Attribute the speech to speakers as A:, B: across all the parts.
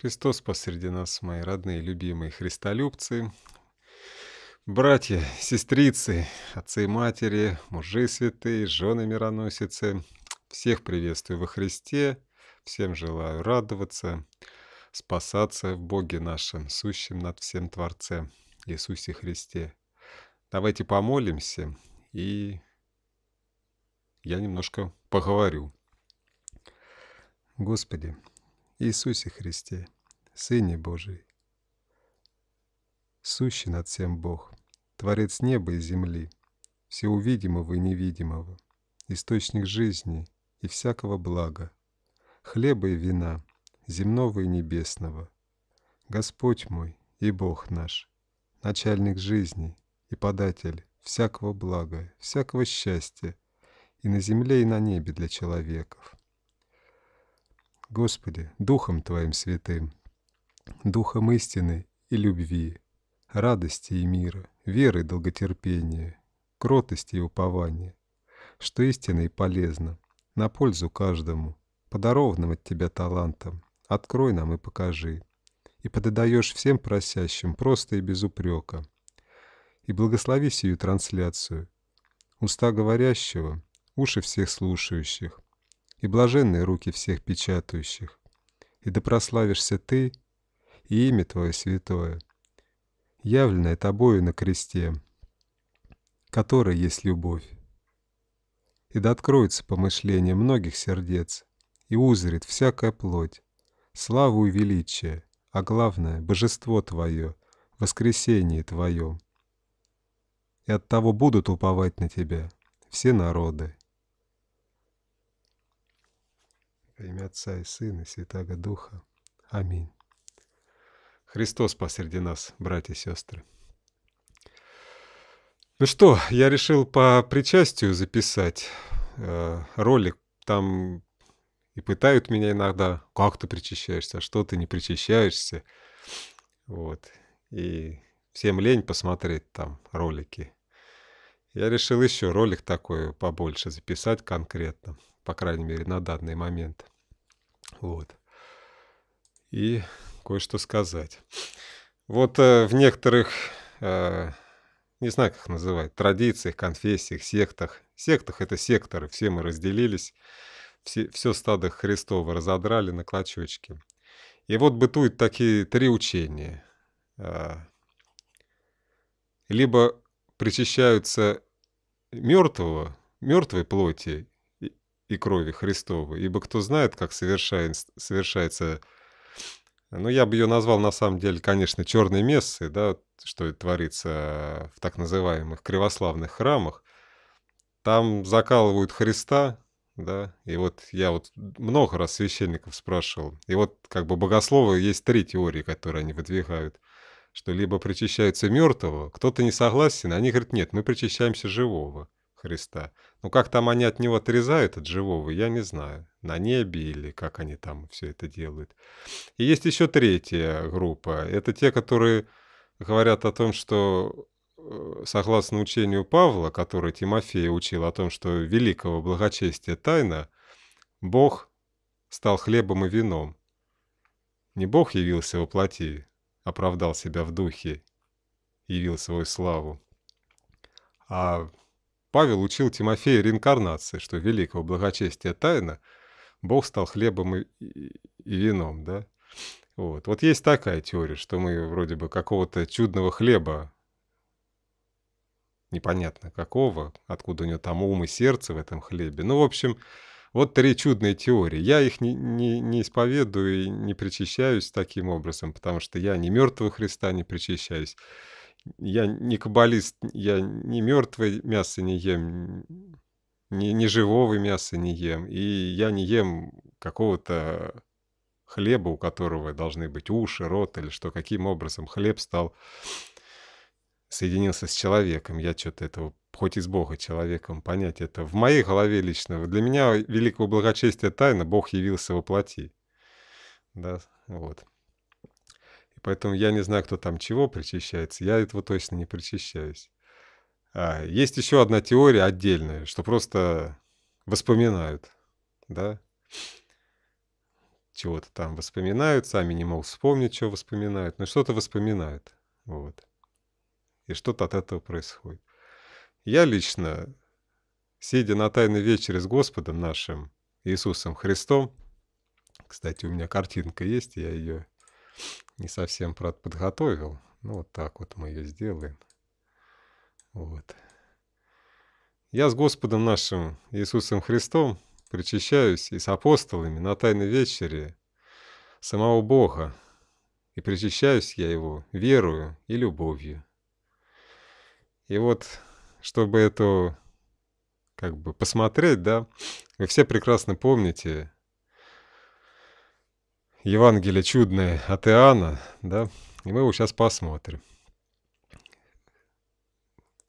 A: Христос посреди нас, мои родные, любимые христолюбцы, братья, сестрицы, отцы и матери, мужи святые, жены мироносицы. Всех приветствую во Христе, всем желаю радоваться, спасаться в Боге нашем, сущем над всем Творце, Иисусе Христе. Давайте помолимся, и я немножко поговорю. Господи, Иисусе Христе, Сыне Божий. Сущий над всем Бог, Творец неба и земли, Всеувидимого и невидимого, Источник жизни и всякого блага, Хлеба и вина, земного и небесного, Господь мой и Бог наш, Начальник жизни и податель всякого блага, всякого счастья, и на земле, и на небе для человеков. Господи, Духом Твоим святым, Духом истины и любви, радости и мира, веры и долготерпения, кротости и упования, что истинно и полезно, на пользу каждому, подарованным от Тебя талантом, открой нам и покажи, и пододаешь всем просящим просто и без упрека, и благослови сию трансляцию, уста говорящего, уши всех слушающих, и блаженные руки всех печатающих. И да прославишься ты и имя твое святое, явленное тобою на кресте, которое есть любовь. И да откроется помышление многих сердец, и узрит всякая плоть, славу и величие, а главное — божество твое, воскресение твое. И от того будут уповать на тебя все народы. имя Отца и Сына и Святаго Духа. Аминь. Христос посреди нас, братья и сестры. Ну что, я решил по причастию записать э, ролик. Там и пытают меня иногда, как ты причащаешься, что ты не причащаешься. Вот. И всем лень посмотреть там ролики. Я решил еще ролик такой побольше записать конкретно по крайней мере, на данный момент. Вот. И кое-что сказать. Вот э, в некоторых, э, не знаю, как называть, традициях, конфессиях, сектах. Сектах это секторы, все мы разделились, все, все стадо Христова разодрали на клочочки. И вот бытуют такие три учения. Э, либо причащаются мертвого, мертвой плоти и крови Христовой. Ибо кто знает, как совершается... Ну, я бы ее назвал, на самом деле, конечно, черной мессой, да, что творится в так называемых кривославных храмах. Там закалывают Христа, да, и вот я вот много раз священников спрашивал, и вот как бы богословы есть три теории, которые они выдвигают, что либо причащаются мертвого, кто-то не согласен, они говорят, нет, мы причащаемся живого Христа. Ну, как там они от него отрезают, от живого, я не знаю. На небе или как они там все это делают. И есть еще третья группа. Это те, которые говорят о том, что э, согласно учению Павла, который Тимофея учил о том, что великого благочестия тайна, Бог стал хлебом и вином. Не Бог явился во плоти, оправдал себя в духе, явил свою славу, а Павел учил Тимофея реинкарнации, что великого благочестия тайна, Бог стал хлебом и, и, вином, да? Вот. вот есть такая теория, что мы вроде бы какого-то чудного хлеба, непонятно какого, откуда у него там ум и сердце в этом хлебе. Ну, в общем, вот три чудные теории. Я их не, не, не исповедую и не причащаюсь таким образом, потому что я не мертвого Христа не причащаюсь. Я не каббалист, я не мертвое мясо не ем, не, не живого мяса не ем, и я не ем какого-то хлеба, у которого должны быть уши, рот или что, каким образом хлеб стал соединился с человеком. Я что-то этого, хоть из Бога человеком, понять это. В моей голове лично, для меня великого благочестия тайна, Бог явился во плоти. Да, вот. Поэтому я не знаю, кто там чего причащается. Я этого точно не причащаюсь. А, есть еще одна теория отдельная, что просто воспоминают, да, чего-то там воспоминают, сами не могут вспомнить, что воспоминают, но что-то воспоминают, вот. И что-то от этого происходит. Я лично, сидя на тайной вечере с Господом нашим, Иисусом Христом, кстати, у меня картинка есть, я ее не совсем, правда, подготовил. Ну, вот так вот мы ее сделаем. Вот. Я с Господом нашим Иисусом Христом причащаюсь и с апостолами на Тайной вечере самого Бога, и причащаюсь я Его верою и любовью. И вот, чтобы это как бы, посмотреть, да, вы все прекрасно помните Евангелие чудное от Иоанна, да, и мы его сейчас посмотрим.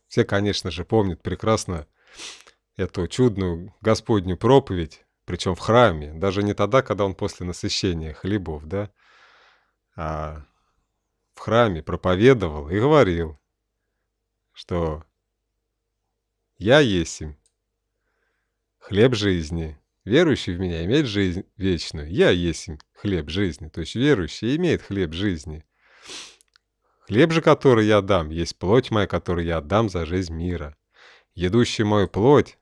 A: Все, конечно же, помнят прекрасно эту чудную Господню проповедь, причем в храме, даже не тогда, когда он после насыщения хлебов, да, а в храме проповедовал и говорил, что «Я есим, хлеб жизни, Верующий в меня имеет жизнь вечную. Я есть хлеб жизни. То есть верующий имеет хлеб жизни. Хлеб же, который я дам, есть плоть моя, которую я отдам за жизнь мира. Едущий мою плоть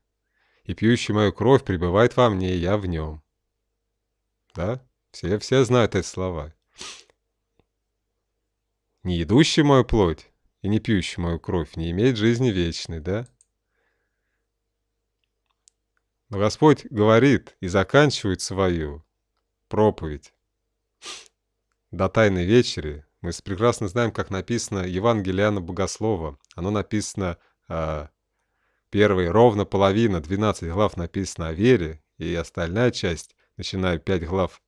A: и пьющий мою кровь пребывает во мне, и я в нем. Да? Все, все знают эти слова. Не едущий мою плоть и не пьющий мою кровь не имеет жизни вечной, да? Господь говорит и заканчивает свою проповедь. До Тайной Вечери мы прекрасно знаем, как написано Евангелие Иоанна Богослова. Оно написано э, а, первой ровно половина, 12 глав написано о вере, и остальная часть, начиная 5 глав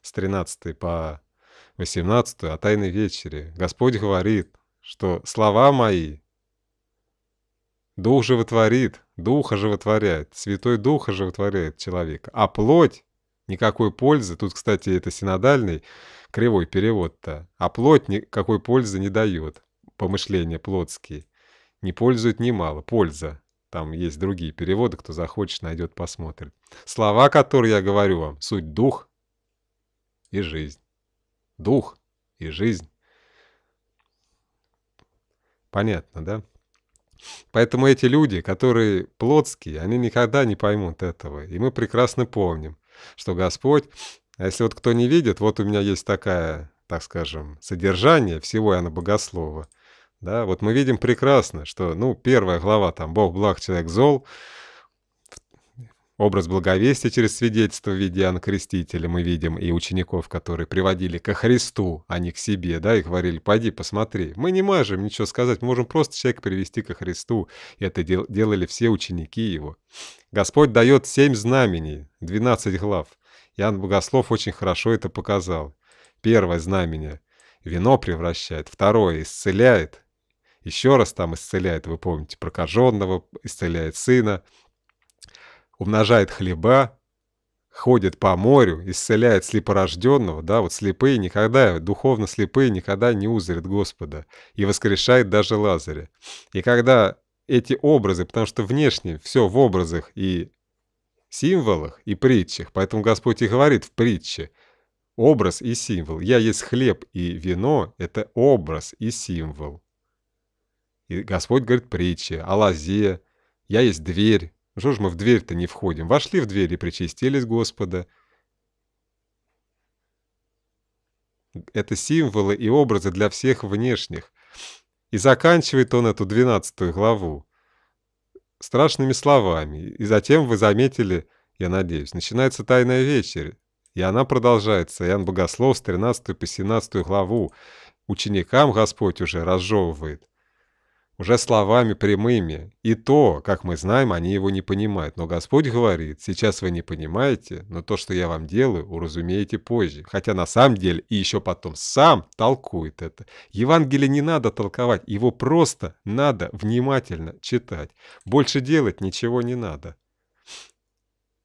A: с 13 по 18 о Тайной Вечере. Господь говорит, что слова мои Дух животворит, дух оживотворяет, Святой Дух оживотворяет человека. А плоть никакой пользы, тут, кстати, это синодальный кривой перевод-то, а плоть никакой пользы не дает, помышления плотские. Не пользует немало, польза. Там есть другие переводы, кто захочет, найдет, посмотрит. Слова, которые я говорю вам, суть дух и жизнь. Дух и жизнь. Понятно, да? Поэтому эти люди, которые плотские, они никогда не поймут этого. И мы прекрасно помним, что Господь, а если вот кто не видит, вот у меня есть такая, так скажем, содержание всего Иоанна Богослова. Да, вот мы видим прекрасно, что, ну, первая глава, там, «Бог благ, человек зол», Образ благовестия через свидетельство в виде Иоанна Крестителя мы видим и учеников, которые приводили ко Христу, а не к себе, да, и говорили, пойди, посмотри. Мы не можем ничего сказать, мы можем просто человека привести ко Христу. И это дел делали все ученики его. Господь дает семь знамений, 12 глав. Иоанн Богослов очень хорошо это показал. Первое знамение – вино превращает, второе – исцеляет, еще раз там исцеляет, вы помните, прокаженного, исцеляет сына – умножает хлеба, ходит по морю, исцеляет слепорожденного, да, вот слепые никогда, духовно слепые никогда не узрят Господа, и воскрешает даже Лазаря. И когда эти образы, потому что внешне все в образах и символах и притчах, поэтому Господь и говорит в притче, образ и символ. Я есть хлеб и вино, это образ и символ. И Господь говорит притче, о лозе, я есть дверь, что ж мы в дверь-то не входим? Вошли в дверь и причастились Господа. Это символы и образы для всех внешних. И заканчивает он эту двенадцатую главу страшными словами. И затем вы заметили, я надеюсь, начинается «Тайная вечеря», и она продолжается. Иоанн Богослов с 13 по 17 главу. Ученикам Господь уже разжевывает – уже словами прямыми. И то, как мы знаем, они его не понимают. Но Господь говорит, сейчас вы не понимаете, но то, что я вам делаю, уразумеете позже. Хотя на самом деле и еще потом сам толкует это. Евангелие не надо толковать, его просто надо внимательно читать. Больше делать ничего не надо.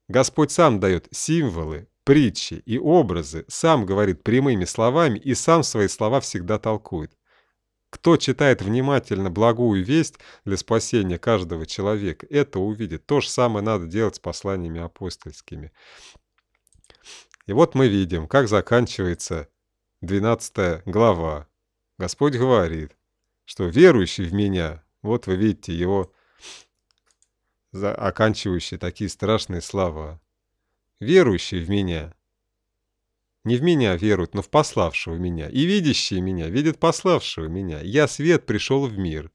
A: Господь сам дает символы, притчи и образы, сам говорит прямыми словами и сам свои слова всегда толкует. Кто читает внимательно благую весть для спасения каждого человека, это увидит. То же самое надо делать с посланиями апостольскими. И вот мы видим, как заканчивается 12 глава. Господь говорит, что верующий в меня, вот вы видите его оканчивающие такие страшные слова, верующий в меня – не в меня веруют, но в пославшего меня. И видящие меня видят пославшего меня. Я свет пришел в мир,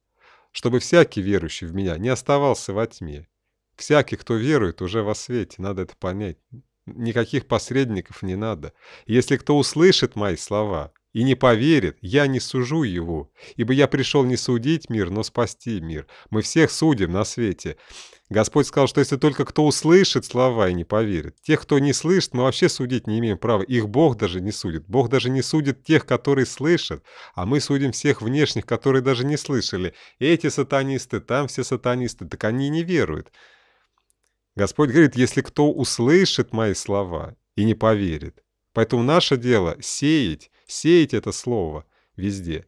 A: чтобы всякий верующий в меня не оставался во тьме. Всякий, кто верует, уже во свете, надо это понять. Никаких посредников не надо. Если кто услышит мои слова, и не поверит, я не сужу его, ибо я пришел не судить мир, но спасти мир. Мы всех судим на свете. Господь сказал, что если только кто услышит слова и не поверит, тех, кто не слышит, мы вообще судить не имеем права, их Бог даже не судит. Бог даже не судит тех, которые слышат, а мы судим всех внешних, которые даже не слышали. Эти сатанисты, там все сатанисты, так они не веруют. Господь говорит, если кто услышит мои слова и не поверит, Поэтому наше дело — сеять, Сеять это слово везде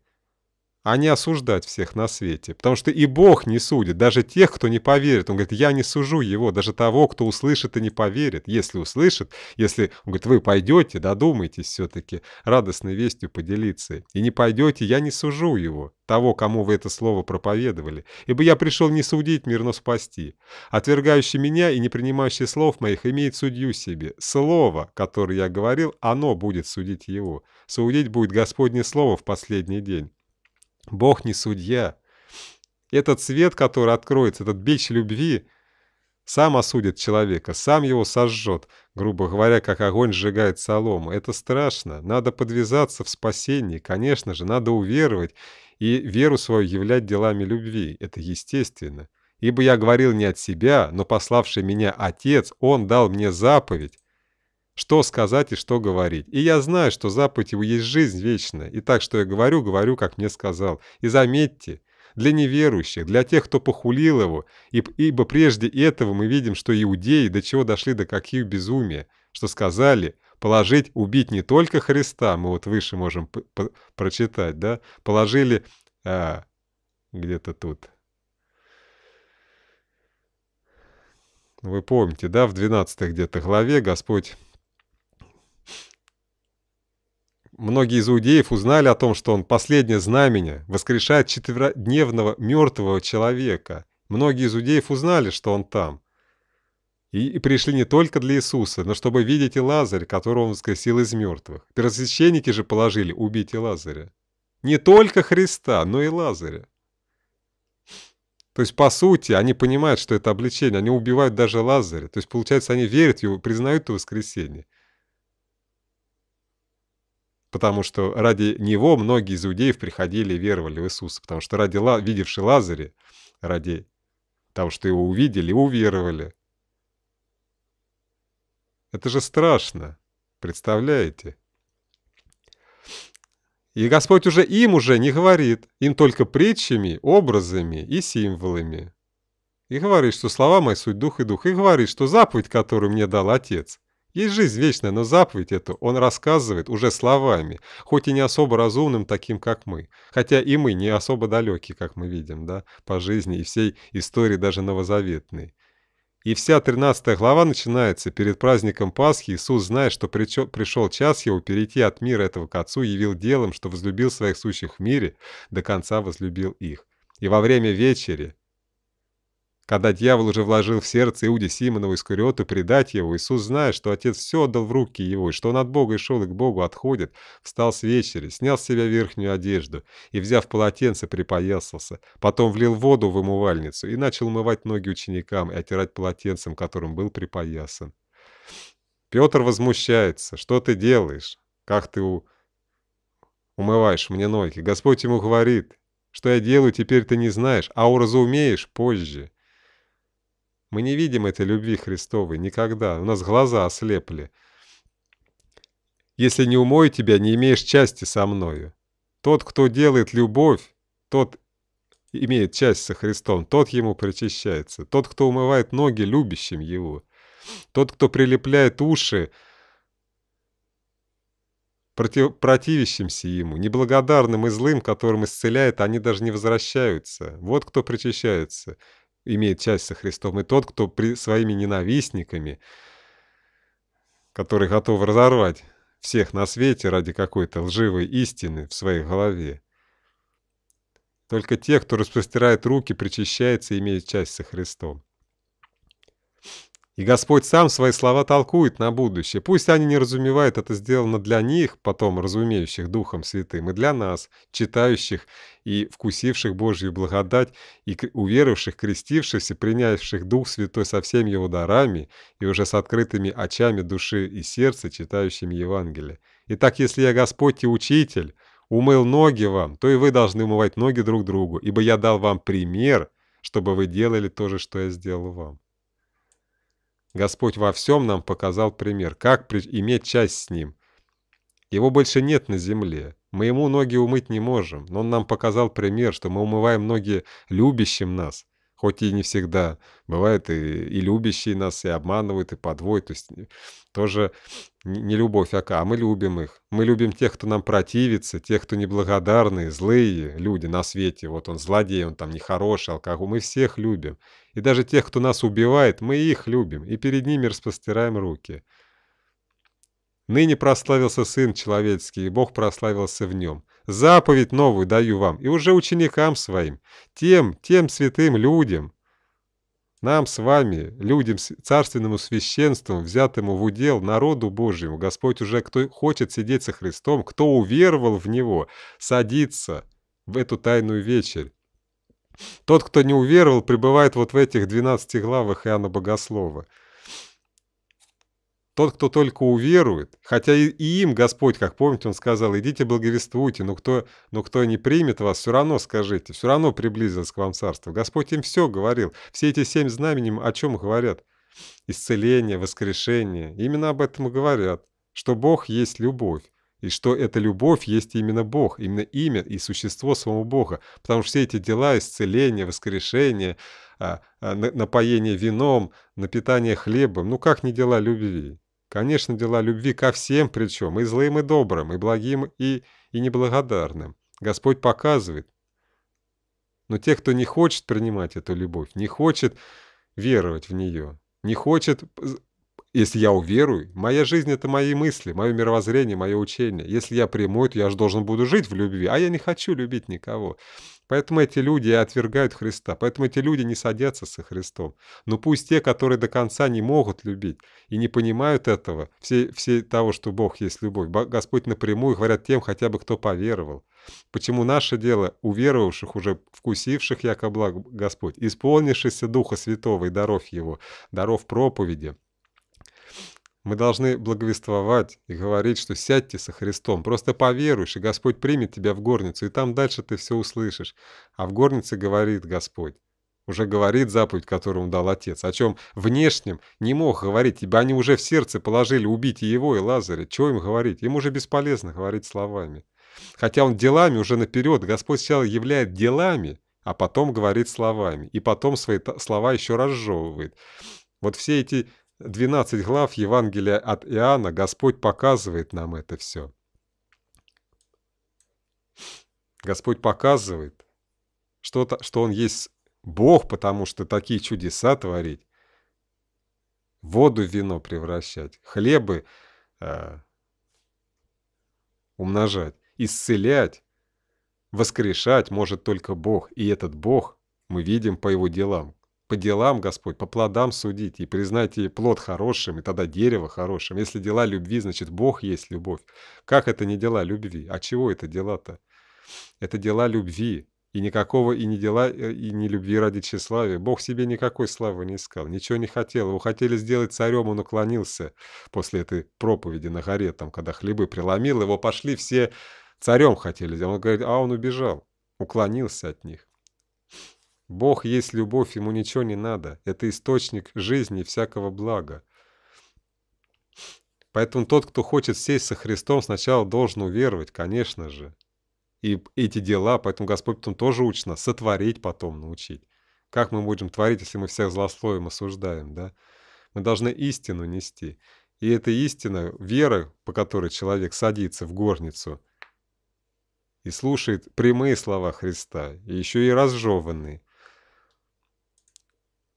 A: а не осуждать всех на свете. Потому что и Бог не судит, даже тех, кто не поверит. Он говорит, я не сужу его, даже того, кто услышит и не поверит. Если услышит, если, он говорит, вы пойдете, додумайтесь все-таки радостной вестью поделиться. И не пойдете, я не сужу его, того, кому вы это слово проповедовали. Ибо я пришел не судить мир, но спасти. Отвергающий меня и не принимающий слов моих имеет судью себе. Слово, которое я говорил, оно будет судить его. Судить будет Господне слово в последний день. Бог не судья. Этот свет, который откроется, этот бич любви, сам осудит человека, сам его сожжет, грубо говоря, как огонь сжигает солому. Это страшно. Надо подвязаться в спасении, конечно же, надо уверовать и веру свою являть делами любви. Это естественно. Ибо я говорил не от себя, но пославший меня Отец, Он дал мне заповедь, что сказать и что говорить. И я знаю, что Запад его есть жизнь вечная. И так, что я говорю, говорю, как мне сказал. И заметьте, для неверующих, для тех, кто похулил его, ибо прежде этого мы видим, что иудеи до чего дошли, до каких безумия, что сказали – положить, убить не только Христа, мы вот выше можем прочитать, да, положили а, где-то тут. Вы помните, да, в 12 где-то главе Господь Многие из иудеев узнали о том, что он последнее знамение воскрешает четверодневного мертвого человека. Многие из иудеев узнали, что он там. И, пришли не только для Иисуса, но чтобы видеть и Лазаря, которого он воскресил из мертвых. Первосвященники же положили убить и Лазаря. Не только Христа, но и Лазаря. То есть, по сути, они понимают, что это обличение. Они убивают даже Лазаря. То есть, получается, они верят и признают это воскресение потому что ради него многие из иудеев приходили и веровали в Иисуса, потому что ради Ла... видевший Лазаря, ради того, что его увидели, уверовали. Это же страшно, представляете? И Господь уже им уже не говорит, им только притчами, образами и символами. И говорит, что слова мои суть дух и дух, и говорит, что заповедь, которую мне дал Отец, есть жизнь вечная, но заповедь эту он рассказывает уже словами, хоть и не особо разумным таким, как мы. Хотя и мы не особо далеки, как мы видим, да, по жизни и всей истории даже новозаветной. И вся 13 глава начинается перед праздником Пасхи. Иисус, зная, что пришел час его перейти от мира этого к Отцу, явил делом, что возлюбил своих сущих в мире, до конца возлюбил их. И во время вечери когда дьявол уже вложил в сердце Иуде Симонову Искариоту предать его, Иисус, зная, что Отец все отдал в руки его, и что он от Бога и шел, и к Богу отходит, встал с вечери, снял с себя верхнюю одежду и, взяв полотенце, припоясался. Потом влил воду в умывальницу и начал умывать ноги ученикам и отирать полотенцем, которым был припоясан. Петр возмущается. «Что ты делаешь? Как ты у... умываешь мне ноги?» Господь ему говорит, «Что я делаю, теперь ты не знаешь, а уразумеешь позже». Мы не видим этой любви Христовой никогда. У нас глаза ослепли. Если не умою тебя, не имеешь части со мною. Тот, кто делает любовь, тот имеет часть со Христом, тот ему причащается. Тот, кто умывает ноги любящим его. Тот, кто прилепляет уши против, противящимся ему, неблагодарным и злым, которым исцеляет, они даже не возвращаются. Вот кто причащается имеет часть со Христом, и тот, кто при своими ненавистниками, который готов разорвать всех на свете ради какой-то лживой истины в своей голове. Только те, кто распростирает руки, причащается и имеет часть со Христом. И Господь сам свои слова толкует на будущее. Пусть они не разумевают, это сделано для них, потом разумеющих Духом Святым, и для нас, читающих и вкусивших Божью благодать, и уверовавших, крестившихся, принявших Дух Святой со всеми его дарами, и уже с открытыми очами души и сердца, читающими Евангелие. Итак, если я Господь и Учитель, умыл ноги вам, то и вы должны умывать ноги друг другу, ибо я дал вам пример, чтобы вы делали то же, что я сделал вам. Господь во всем нам показал пример, как иметь часть с Ним. Его больше нет на земле. Мы ему ноги умыть не можем, но он нам показал пример, что мы умываем ноги любящим нас, хоть и не всегда. Бывает и, и любящие нас, и обманывают, и подводят. То есть э, тоже не любовь, а, а мы любим их. Мы любим тех, кто нам противится, тех, кто неблагодарные, злые люди на свете. Вот он злодей, он там нехороший, алкоголь. Мы всех любим. И даже тех, кто нас убивает, мы их любим, и перед ними распостираем руки. Ныне прославился Сын Человеческий, и Бог прославился в нем. Заповедь новую даю вам, и уже ученикам своим, тем, тем святым людям, нам с вами, людям, царственному священству, взятому в удел народу Божьему, Господь уже, кто хочет сидеть со Христом, кто уверовал в Него, садится в эту тайную вечерь. Тот, кто не уверовал, пребывает вот в этих 12 главах Иоанна Богослова. Тот, кто только уверует, хотя и, и им Господь, как помните, Он сказал, идите благовествуйте, но кто, но кто не примет вас, все равно скажите, все равно приблизилось к вам царство. Господь им все говорил. Все эти семь знамений о чем говорят? Исцеление, воскрешение. Именно об этом и говорят, что Бог есть любовь и что эта любовь есть именно Бог, именно имя и существо самого Бога. Потому что все эти дела, исцеление, воскрешение, а, а, напоение вином, напитание хлебом, ну как не дела любви? Конечно, дела любви ко всем причем, и злым, и добрым, и благим, и, и неблагодарным. Господь показывает. Но те, кто не хочет принимать эту любовь, не хочет веровать в нее, не хочет если я уверую, моя жизнь — это мои мысли, мое мировоззрение, мое учение. Если я приму это, я же должен буду жить в любви, а я не хочу любить никого. Поэтому эти люди отвергают Христа, поэтому эти люди не садятся со Христом. Но ну, пусть те, которые до конца не могут любить и не понимают этого, все, все того, что Бог есть любовь, Господь напрямую говорят тем хотя бы, кто поверовал. Почему наше дело уверовавших, уже вкусивших якобы благ Господь, исполнившихся Духа Святого и даров Его, даров проповеди – мы должны благовествовать и говорить, что сядьте со Христом, просто поверуешь, и Господь примет тебя в горницу, и там дальше ты все услышишь. А в горнице говорит Господь. Уже говорит заповедь, которую дал Отец, о чем внешнем не мог говорить, ибо они уже в сердце положили убить и его, и Лазаря. Чего им говорить? Им уже бесполезно говорить словами. Хотя он делами уже наперед, Господь сначала являет делами, а потом говорит словами, и потом свои слова еще разжевывает. Вот все эти 12 глав Евангелия от Иоанна Господь показывает нам это все. Господь показывает, что, -то, что Он есть Бог, потому что такие чудеса творить, воду в вино превращать, хлебы э, умножать, исцелять, воскрешать может только Бог. И этот Бог мы видим по Его делам, по делам, Господь, по плодам судить и признайте плод хорошим, и тогда дерево хорошим. Если дела любви, значит, Бог есть любовь. Как это не дела любви? А чего это дела-то? Это дела любви, и никакого и не дела, э, и не любви ради тщеславия. Бог себе никакой славы не искал, ничего не хотел. Его хотели сделать царем, он уклонился после этой проповеди на горе, там, когда хлебы преломил, его пошли все царем хотели. Он говорит, а он убежал, уклонился от них. Бог есть любовь, ему ничего не надо. Это источник жизни и всякого блага. Поэтому тот, кто хочет сесть со Христом, сначала должен уверовать, конечно же. И эти дела, поэтому Господь потом тоже учит нас сотворить потом научить. Как мы будем творить, если мы всех злословим, осуждаем, да? Мы должны истину нести. И эта истина, вера, по которой человек садится в горницу – и слушает прямые слова Христа, и еще и разжеванные.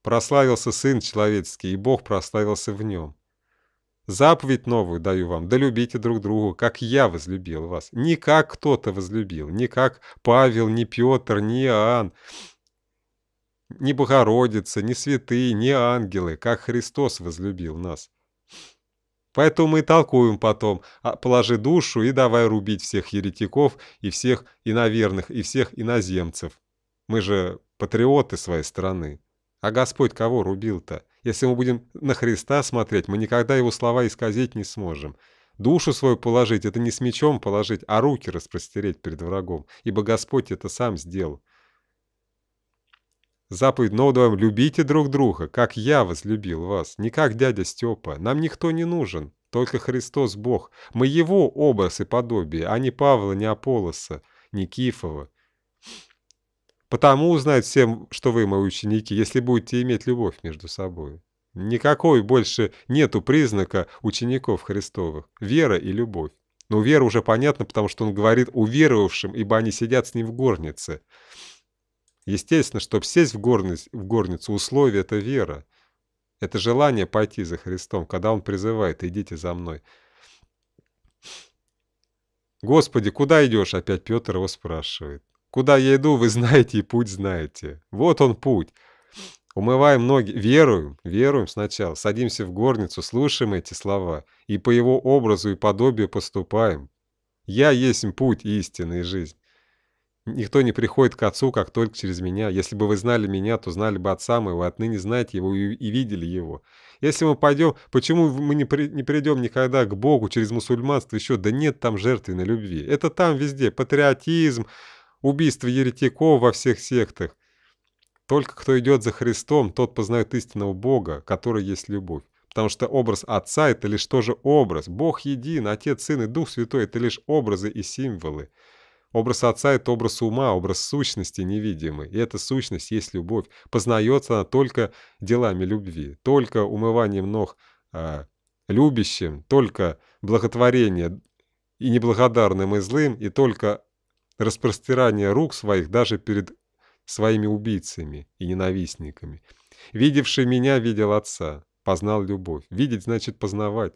A: Прославился Сын Человеческий, и Бог прославился в нем. Заповедь новую даю вам, да любите друг друга, как я возлюбил вас. Не как кто-то возлюбил, не как Павел, не Петр, не Иоанн, не Богородица, не святые, не ангелы, как Христос возлюбил нас. Поэтому мы и толкуем потом, «А, положи душу и давай рубить всех еретиков и всех иноверных, и всех иноземцев. Мы же патриоты своей страны. А Господь кого рубил-то? Если мы будем на Христа смотреть, мы никогда его слова исказить не сможем. Душу свою положить — это не с мечом положить, а руки распростереть перед врагом, ибо Господь это сам сделал. Заповедь нового вам «Любите друг друга, как я возлюбил вас, не как дядя Степа. Нам никто не нужен, только Христос Бог. Мы Его образ и подобие, а не Павла, не Аполлоса, не Кифова. Потому узнают всем, что вы мои ученики, если будете иметь любовь между собой. Никакой больше нету признака учеников Христовых – вера и любовь. Но вера уже понятна, потому что он говорит уверовавшим, ибо они сидят с ним в горнице. Естественно, чтобы сесть в, горниц, в горницу, условие – это вера. Это желание пойти за Христом, когда он призывает «идите за мной». «Господи, куда идешь?» – опять Петр его спрашивает. Куда я иду, вы знаете и путь знаете. Вот он путь. Умываем ноги, веруем, веруем сначала, садимся в горницу, слушаем эти слова и по его образу и подобию поступаем. Я есть путь истинной жизни. Никто не приходит к Отцу, как только через меня. Если бы вы знали меня, то знали бы Отца моего, отныне знаете его и, и видели его. Если мы пойдем, почему мы не, при, не придем никогда к Богу через мусульманство еще? Да нет там жертвенной любви. Это там везде, патриотизм, убийство еретиков во всех сектах. Только кто идет за Христом, тот познает истинного Бога, который есть любовь. Потому что образ Отца — это лишь тоже образ. Бог един, Отец, Сын и Дух Святой — это лишь образы и символы. Образ Отца — это образ ума, образ сущности невидимый. И эта сущность есть любовь. Познается она только делами любви, только умыванием ног э, любящим, только благотворение и неблагодарным и злым, и только распростирание рук своих даже перед своими убийцами и ненавистниками. Видевший меня видел отца, познал любовь. Видеть значит познавать.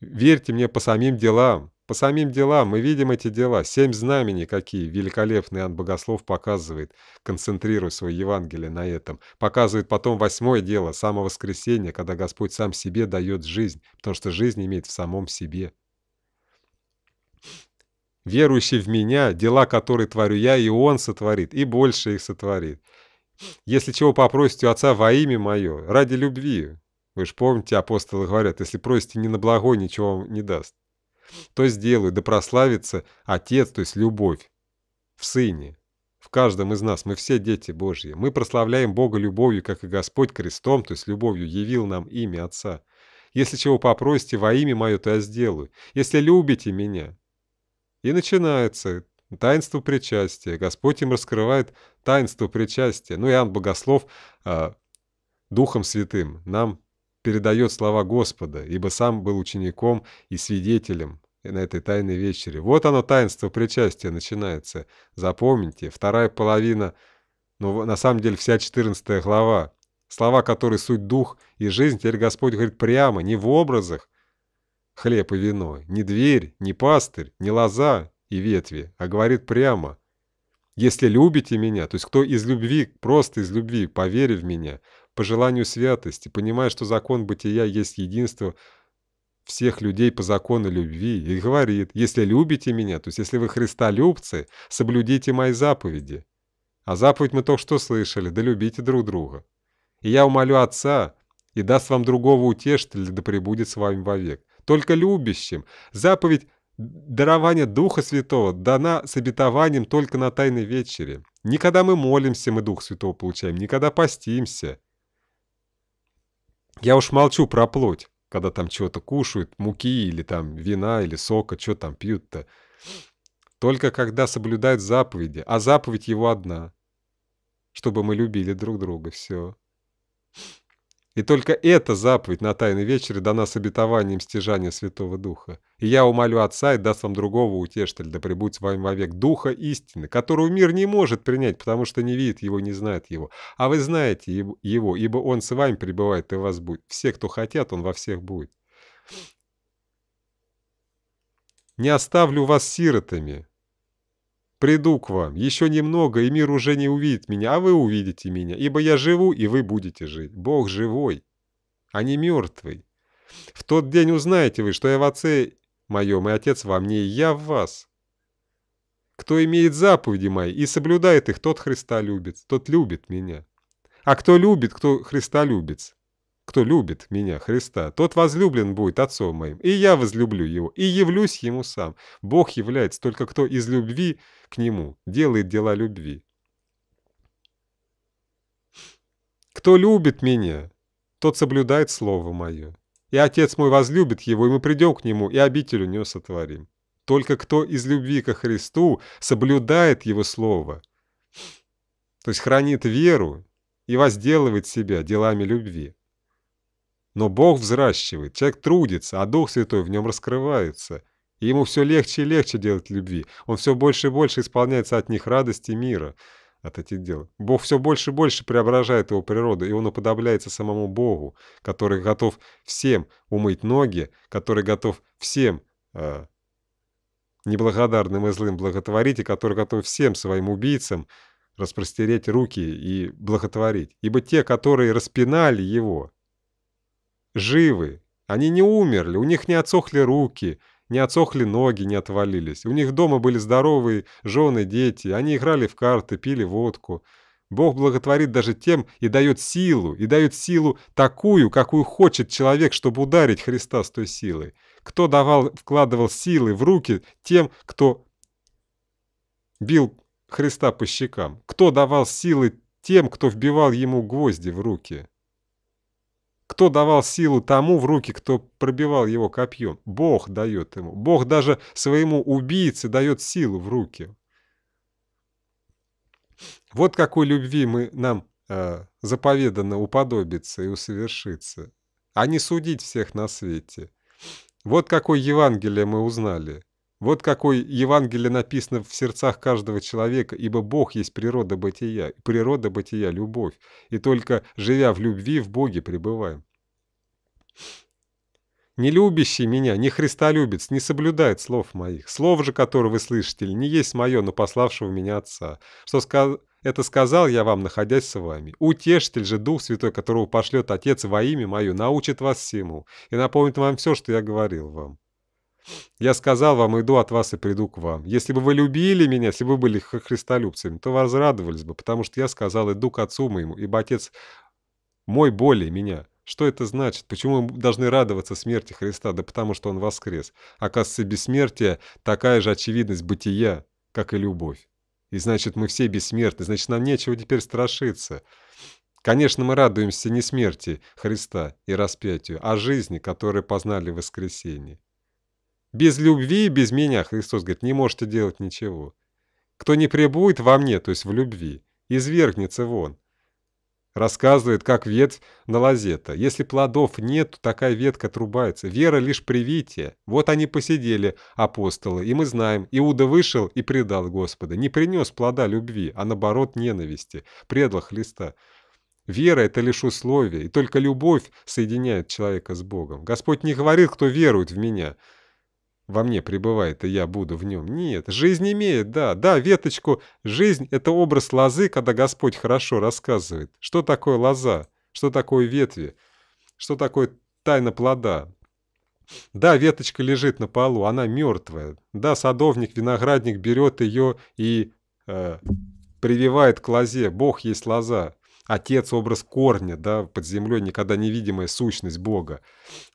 A: Верьте мне по самим делам, по самим делам, мы видим эти дела. Семь знамений, какие великолепный Иоанн Богослов показывает, концентрируя свое Евангелие на этом. Показывает потом восьмое дело, само воскресенье, когда Господь сам себе дает жизнь, потому что жизнь имеет в самом себе. Верующий в меня, дела, которые творю я, и он сотворит, и больше их сотворит. Если чего попросите у Отца во имя мое, ради любви. Вы же помните, апостолы говорят, если просите не на благо, ничего вам не даст. То сделаю, да прославится Отец, то есть любовь, в Сыне. В каждом из нас мы все дети Божьи. Мы прославляем Бога любовью, как и Господь крестом, то есть любовью явил нам имя Отца. Если чего попросите во имя мое, то я сделаю. Если любите меня, и начинается таинство причастия. Господь им раскрывает таинство причастия. Ну, Иоанн Богослов э, Духом Святым нам передает слова Господа, ибо сам был учеником и свидетелем на этой тайной вечере. Вот оно, таинство причастия начинается. Запомните, вторая половина, ну, на самом деле, вся 14 глава. Слова, которые суть дух и жизнь, теперь Господь говорит прямо, не в образах, хлеб и вино, не дверь, не пастырь, не лоза и ветви, а говорит прямо. Если любите меня, то есть кто из любви, просто из любви, поверив в меня, по желанию святости, понимая, что закон бытия есть единство всех людей по закону любви, и говорит, если любите меня, то есть если вы христолюбцы, соблюдите мои заповеди. А заповедь мы только что слышали, да любите друг друга. И я умолю Отца, и даст вам другого утешителя, да пребудет с вами вовек только любящим. Заповедь дарования Духа Святого дана с обетованием только на Тайной Вечере. Никогда мы молимся, мы Дух Святого получаем, никогда постимся. Я уж молчу про плоть, когда там что то кушают, муки или там вина или сока, что там пьют-то. Только когда соблюдают заповеди, а заповедь его одна, чтобы мы любили друг друга, все. И только эта заповедь на тайной вечере дана с обетованием стяжания Святого Духа. И я умолю Отца и даст вам другого утешитель, да пребудет с вами вовек Духа истины, которого мир не может принять, потому что не видит его, не знает его. А вы знаете его, ибо он с вами пребывает и в вас будет. Все, кто хотят, он во всех будет. «Не оставлю вас сиротами, Приду к вам, еще немного, и мир уже не увидит меня, а вы увидите меня, ибо я живу, и вы будете жить. Бог живой, а не мертвый. В тот день узнаете вы, что я в отце моем, и отец во мне, и я в вас. Кто имеет заповеди мои и соблюдает их, тот Христа любит, тот любит меня. А кто любит, кто Христа любит, кто любит меня, Христа, тот возлюблен будет Отцом моим, и я возлюблю его, и явлюсь ему сам. Бог является только кто из любви к нему делает дела любви. Кто любит меня, тот соблюдает слово мое. И Отец мой возлюбит его, и мы придем к нему, и обитель у него сотворим. Только кто из любви ко Христу соблюдает его слово, то есть хранит веру и возделывает себя делами любви. Но Бог взращивает, человек трудится, а Дух Святой в нем раскрывается. И ему все легче и легче делать любви. Он все больше и больше исполняется от них радости мира, от этих дел. Бог все больше и больше преображает его природу, и он уподобляется самому Богу, который готов всем умыть ноги, который готов всем э, неблагодарным и злым благотворить, и который готов всем своим убийцам распростереть руки и благотворить. Ибо те, которые распинали его, живы. Они не умерли, у них не отсохли руки, не отсохли ноги, не отвалились. У них дома были здоровые жены, дети, они играли в карты, пили водку. Бог благотворит даже тем и дает силу, и дает силу такую, какую хочет человек, чтобы ударить Христа с той силой. Кто давал, вкладывал силы в руки тем, кто бил Христа по щекам? Кто давал силы тем, кто вбивал ему гвозди в руки? Кто давал силу тому в руки, кто пробивал его копьем? Бог дает ему. Бог даже своему убийце дает силу в руки. Вот какой любви мы, нам э, заповедано уподобиться и усовершиться, а не судить всех на свете. Вот какое Евангелие мы узнали. Вот какой Евангелие написано в сердцах каждого человека, ибо Бог есть природа бытия, природа бытия – любовь, и только живя в любви, в Боге пребываем. Не любящий меня, не христолюбец, не соблюдает слов моих, слов же, которые вы слышите, не есть мое, но пославшего меня Отца, что сказал... Это сказал я вам, находясь с вами. Утешитель же Дух Святой, которого пошлет Отец во имя Мое, научит вас всему и напомнит вам все, что я говорил вам. Я сказал вам, иду от вас и приду к вам. Если бы вы любили меня, если бы вы были христолюбцами, то возрадовались бы, потому что я сказал, иду к отцу моему, ибо отец мой более меня. Что это значит? Почему мы должны радоваться смерти Христа? Да потому что он воскрес. Оказывается, бессмертие – такая же очевидность бытия, как и любовь. И значит, мы все бессмертны, значит, нам нечего теперь страшиться. Конечно, мы радуемся не смерти Христа и распятию, а жизни, которую познали в воскресенье. Без любви и без меня, Христос говорит, не можете делать ничего. Кто не пребудет во мне, то есть в любви, извергнется вон. Рассказывает, как ветвь на лозета. Если плодов нет, то такая ветка трубается. Вера лишь привитие. Вот они посидели, апостолы, и мы знаем. Иуда вышел и предал Господа. Не принес плода любви, а наоборот ненависти. Предал Христа. Вера – это лишь условие, и только любовь соединяет человека с Богом. Господь не говорит, кто верует в Меня, во мне пребывает, и я буду в нем. Нет, жизнь имеет, да, да, веточку. Жизнь — это образ лозы, когда Господь хорошо рассказывает. Что такое лоза? Что такое ветви? Что такое тайна плода? Да, веточка лежит на полу, она мертвая. Да, садовник, виноградник берет ее и э, прививает к лозе. Бог есть лоза. Отец – образ корня, да, под землей никогда невидимая сущность Бога.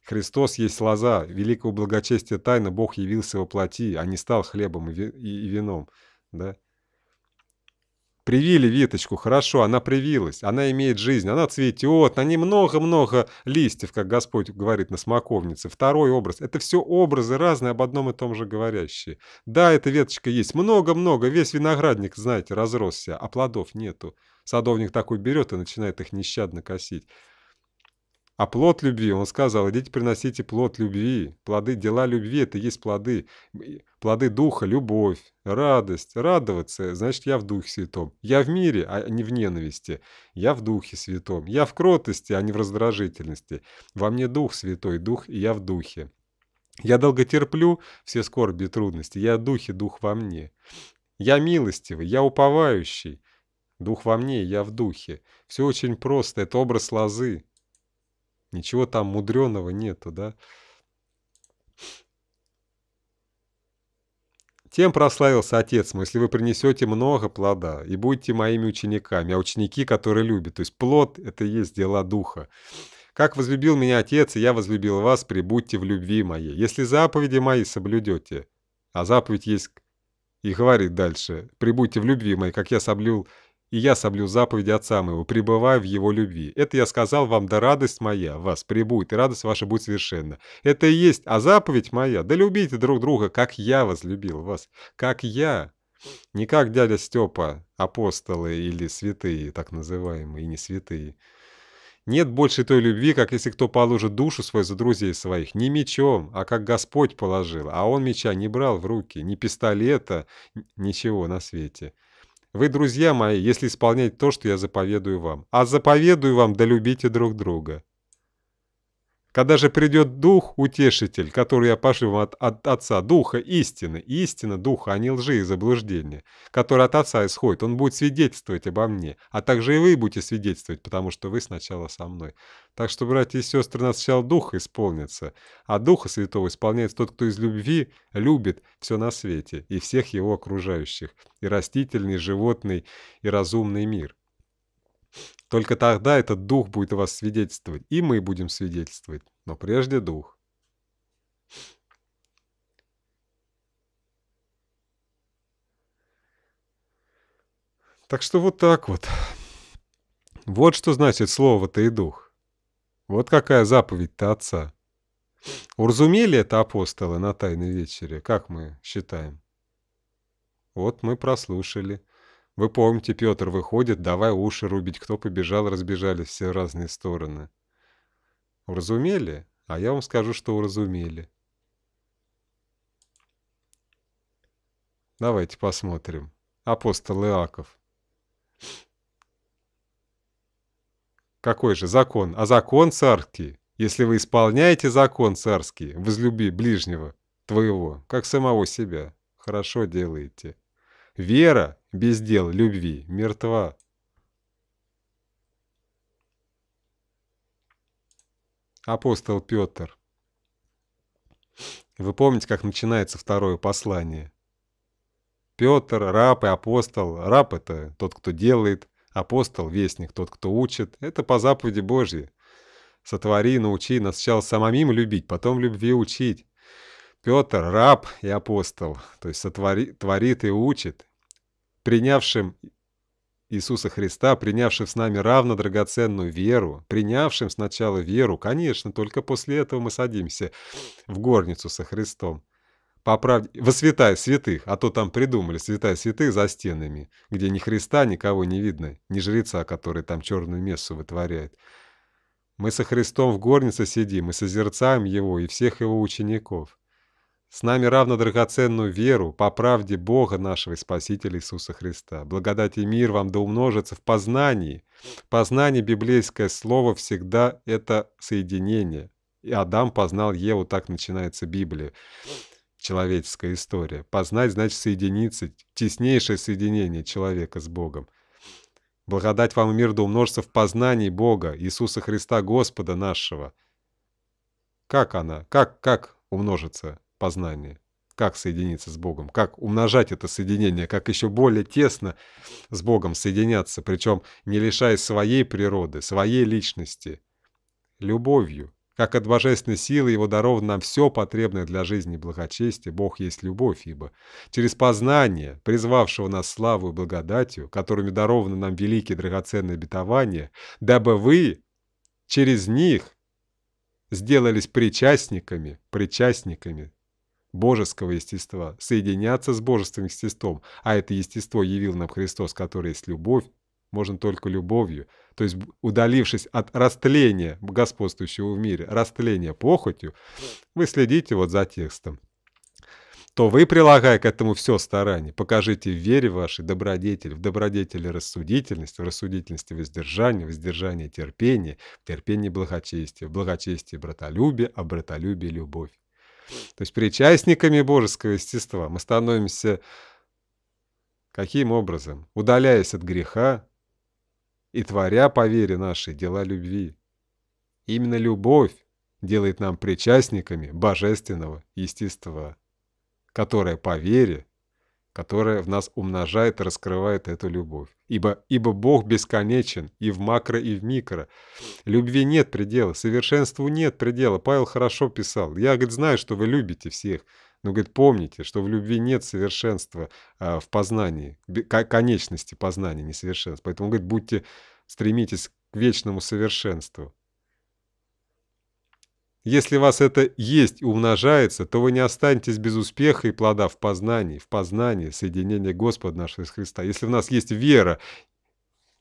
A: Христос есть лоза, великого благочестия тайна Бог явился во плоти, а не стал хлебом и вином, да. Привили веточку, хорошо, она привилась, она имеет жизнь, она цветет, на ней много-много листьев, как Господь говорит на смоковнице. Второй образ. Это все образы разные, об одном и том же говорящие. Да, эта веточка есть, много-много, весь виноградник, знаете, разросся, а плодов нету. Садовник такой берет и начинает их нещадно косить. А плод любви, он сказал, идите приносите плод любви, плоды, дела любви, это есть плоды, плоды духа, любовь, радость, радоваться, значит, я в духе святом, я в мире, а не в ненависти, я в духе святом, я в кротости, а не в раздражительности, во мне дух святой, дух, и я в духе. Я долго терплю все скорби и трудности, я в духе, дух во мне. Я милостивый, я уповающий, дух во мне, я в духе. Все очень просто, это образ лозы, Ничего там мудреного нету, да? Тем прославился Отец мой, если вы принесете много плода и будете моими учениками, а ученики, которые любят. То есть плод – это и есть дела Духа. Как возлюбил меня Отец, и я возлюбил вас, прибудьте в любви моей. Если заповеди мои соблюдете, а заповедь есть и говорит дальше, прибудьте в любви моей, как я соблюл и я соблю заповеди Отца моего, пребывая в его любви. Это я сказал вам, да радость моя вас прибудет, и радость ваша будет совершенна. Это и есть, а заповедь моя, да любите друг друга, как я возлюбил вас, как я». Не как дядя Степа, апостолы или святые, так называемые, и не святые. Нет больше той любви, как если кто положит душу свою за друзей своих, не мечом, а как Господь положил, а он меча не брал в руки, ни пистолета, ничего на свете. Вы, друзья мои, если исполнять то, что я заповедую вам. А заповедую вам, да любите друг друга. Когда же придет Дух, Утешитель, который я пошлю от, от Отца, Духа истины, и истина Духа, а не лжи и заблуждения, который от Отца исходит, он будет свидетельствовать обо мне, а также и вы будете свидетельствовать, потому что вы сначала со мной. Так что, братья и сестры, нас сначала дух исполнится, а Духа Святого исполняется тот, кто из любви любит все на свете и всех его окружающих, и растительный, и животный, и разумный мир. Только тогда этот дух будет о вас свидетельствовать, и мы будем свидетельствовать, но прежде дух. Так что вот так вот. Вот что значит слово-то и дух. Вот какая заповедь-то отца. Уразумели это апостолы на Тайной вечере, как мы считаем? Вот мы прослушали. Вы помните, Петр выходит, давай уши рубить, кто побежал, разбежались все в разные стороны. Уразумели? А я вам скажу, что уразумели. Давайте посмотрим. Апостол Иаков. Какой же закон? А закон царский. Если вы исполняете закон царский, возлюби ближнего твоего, как самого себя, хорошо делаете. Вера без дел, любви, мертва. Апостол Петр. Вы помните, как начинается второе послание? Петр, раб и апостол. Раб — это тот, кто делает, апостол — вестник, тот, кто учит. Это по заповеди Божьей. Сотвори, научи нас сначала самим любить, потом любви учить. Петр — раб и апостол, то есть сотвори, творит и учит принявшим Иисуса Христа, принявшим с нами равно драгоценную веру, принявшим сначала веру, конечно, только после этого мы садимся в горницу со Христом. По правде, во святая святых, а то там придумали святая святых за стенами, где ни Христа никого не видно, ни жреца, который там черную мессу вытворяет. Мы со Христом в горнице сидим и созерцаем его и всех его учеников. С нами равно драгоценную веру по правде Бога нашего и Спасителя Иисуса Христа. Благодать и мир вам да умножится в познании. Познание, библейское слово, всегда это соединение. И Адам познал Еву, так начинается Библия, человеческая история. Познать значит соединиться, теснейшее соединение человека с Богом. Благодать вам и мир да умножится в познании Бога, Иисуса Христа, Господа нашего. Как она? Как, как умножится? познание, Как соединиться с Богом, как умножать это соединение, как еще более тесно с Богом соединяться, причем не лишая своей природы, своей личности. Любовью, как от божественной силы его даровано нам все потребное для жизни и благочестия, Бог есть любовь, ибо через познание, призвавшего нас славу и благодатью, которыми дарованы нам великие драгоценные обетования, дабы вы через них сделались причастниками, причастниками божеского естества, соединяться с божественным естеством, а это естество явил нам Христос, который есть любовь, можно только любовью, то есть удалившись от растления господствующего в мире, растления похотью, вы следите вот за текстом то вы, прилагая к этому все старание, покажите в вере вашей добродетель, в добродетели рассудительность, в рассудительности воздержание, воздержание терпение, в терпении благочестие, в благочестии братолюбие, а братолюбие любовь то есть причастниками божеского естества, мы становимся каким образом? Удаляясь от греха и творя по вере нашей дела любви. Именно любовь делает нам причастниками божественного естества, которое по вере, которое в нас умножает и раскрывает эту любовь ибо, ибо Бог бесконечен и в макро, и в микро. Любви нет предела, совершенству нет предела. Павел хорошо писал. Я, говорит, знаю, что вы любите всех, но, говорит, помните, что в любви нет совершенства а, в познании, конечности познания несовершенства. Поэтому, говорит, будьте, стремитесь к вечному совершенству. Если вас это есть и умножается, то вы не останетесь без успеха и плода в познании, в познании соединения Господа нашего Христа. Если у нас есть вера,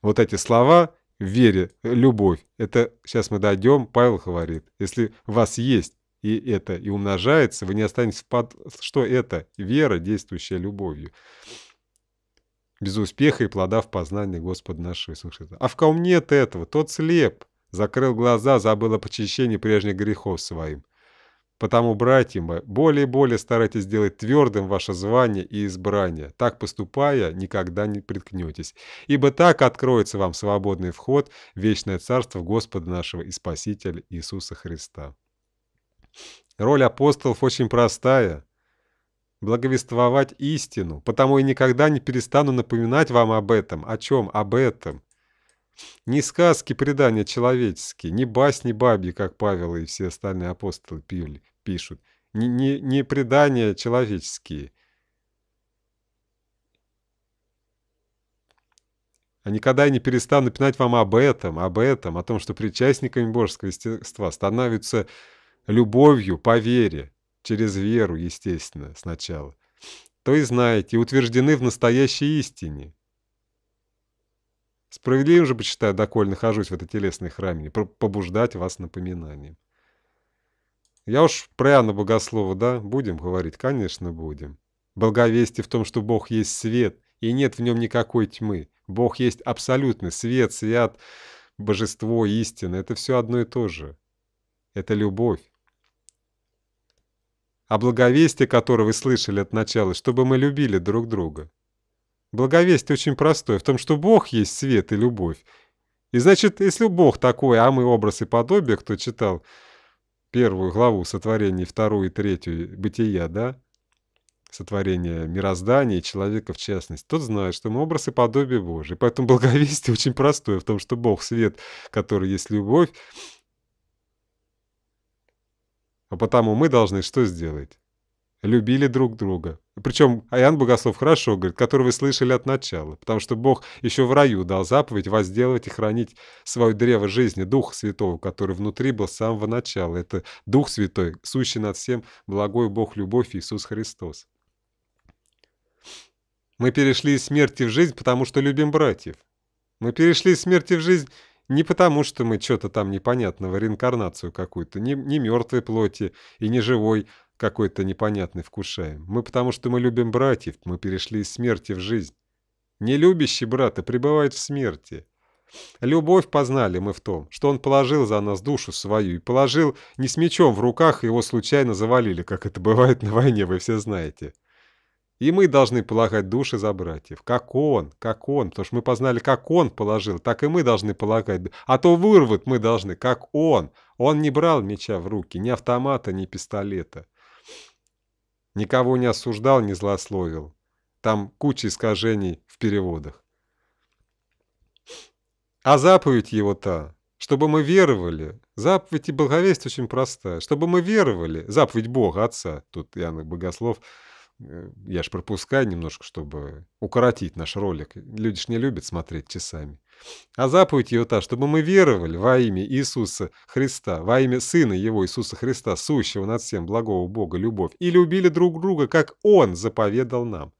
A: вот эти слова вере, «э, любовь, это сейчас мы дойдем, Павел говорит, если у вас есть и это, и умножается, вы не останетесь под... Что это? Вера, действующая любовью. Без успеха и плода в познании Господа нашего Иисуса Христа. А в ком нет этого, тот слеп закрыл глаза, забыл о почищении прежних грехов своим. Потому, братья мои, более и более старайтесь сделать твердым ваше звание и избрание. Так поступая, никогда не приткнетесь. Ибо так откроется вам свободный вход в вечное царство Господа нашего и Спасителя Иисуса Христа. Роль апостолов очень простая благовествовать истину, потому и никогда не перестану напоминать вам об этом. О чем? Об этом. Ни сказки, предания человеческие, ни басни бабьи, как Павел и все остальные апостолы пили, пишут, ни, ни, ни предания человеческие. А никогда не перестану пинать вам об этом, об этом, о том, что причастниками божеского естества становятся любовью по вере, через веру, естественно, сначала, то и знаете, утверждены в настоящей истине, Справедливо же почитаю, доколь нахожусь в этой телесной храме, побуждать вас напоминанием. Я уж про Иоанна Богослова, да, будем говорить? Конечно, будем. Благовестие в том, что Бог есть свет, и нет в нем никакой тьмы. Бог есть абсолютный свет, свят, божество, истина. Это все одно и то же. Это любовь. А благовестие, которое вы слышали от начала, чтобы мы любили друг друга. Благовесть очень простой, в том, что Бог есть свет и любовь. И значит, если Бог такой, а мы образ и подобие, кто читал первую главу сотворения, вторую и третью бытия, да, сотворение мироздания и человека в частности, тот знает, что мы образ и подобие Божие. Поэтому благовестие очень простое в том, что Бог — свет, который есть любовь. А потому мы должны что сделать? Любили друг друга. Причем Аян Богослов хорошо говорит, который вы слышали от начала, потому что Бог еще в раю дал заповедь возделывать и хранить свое древо жизни, Духа Святого, который внутри был с самого начала. Это Дух Святой, сущий над всем, благой Бог, любовь Иисус Христос. Мы перешли из смерти в жизнь, потому что любим братьев. Мы перешли из смерти в жизнь не потому, что мы что-то там непонятного, реинкарнацию какую-то, не, не мертвой плоти и не живой, какой-то непонятный вкушаем. Мы потому что мы любим братьев, мы перешли из смерти в жизнь. Не любящий брата пребывает в смерти. Любовь познали мы в том, что он положил за нас душу свою и положил не с мечом в руках, его случайно завалили, как это бывает на войне, вы все знаете. И мы должны полагать души за братьев. Как он, как он, потому что мы познали, как он положил, так и мы должны полагать. А то вырвут мы должны, как он. Он не брал меча в руки, ни автомата, ни пистолета. Никого не осуждал, не злословил. Там куча искажений в переводах. А заповедь его та, чтобы мы веровали. Заповедь и благовесть очень простая. Чтобы мы веровали. Заповедь Бога, Отца. Тут Иоанн Богослов. Э, я ж пропускаю немножко, чтобы укоротить наш ролик. Люди ж не любят смотреть часами. А заповедь его та, чтобы мы веровали во имя Иисуса Христа, во имя Сына Его Иисуса Христа, сущего над всем благого Бога любовь, и любили друг друга, как Он заповедал нам,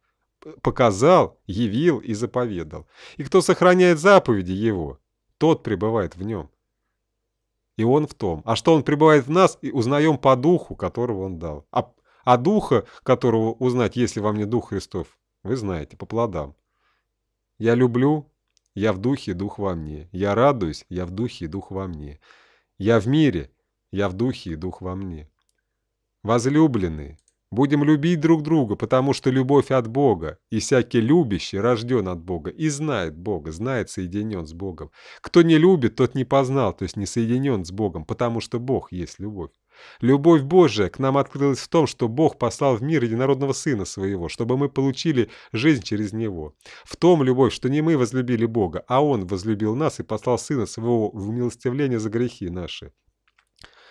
A: показал, явил и заповедал. И кто сохраняет заповеди Его, тот пребывает в Нем. И Он в том. А что Он пребывает в нас, и узнаем по Духу, которого Он дал. А, а Духа, которого узнать, если во мне Дух Христов, вы знаете, по плодам. Я люблю, я в духе, дух во мне. Я радуюсь, я в духе, дух во мне. Я в мире, я в духе дух во мне. Возлюбленные, будем любить друг друга, потому что любовь от Бога, и всякий любящий рожден от Бога и знает Бога, знает, соединен с Богом. Кто не любит, тот не познал, то есть не соединен с Богом, потому что Бог есть любовь. Любовь Божия к нам открылась в том, что Бог послал в мир единородного Сына Своего, чтобы мы получили жизнь через Него. В том любовь, что не мы возлюбили Бога, а Он возлюбил нас и послал Сына Своего в милостивление за грехи наши.